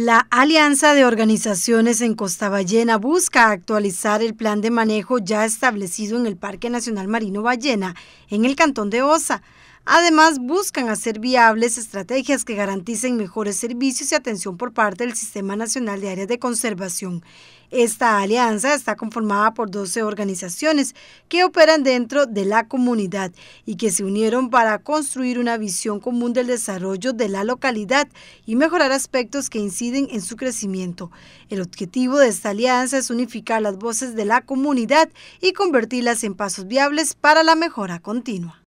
La Alianza de Organizaciones en Costa Ballena busca actualizar el plan de manejo ya establecido en el Parque Nacional Marino Ballena, en el Cantón de Osa. Además, buscan hacer viables estrategias que garanticen mejores servicios y atención por parte del Sistema Nacional de Áreas de Conservación. Esta alianza está conformada por 12 organizaciones que operan dentro de la comunidad y que se unieron para construir una visión común del desarrollo de la localidad y mejorar aspectos que inciden en su crecimiento. El objetivo de esta alianza es unificar las voces de la comunidad y convertirlas en pasos viables para la mejora continua.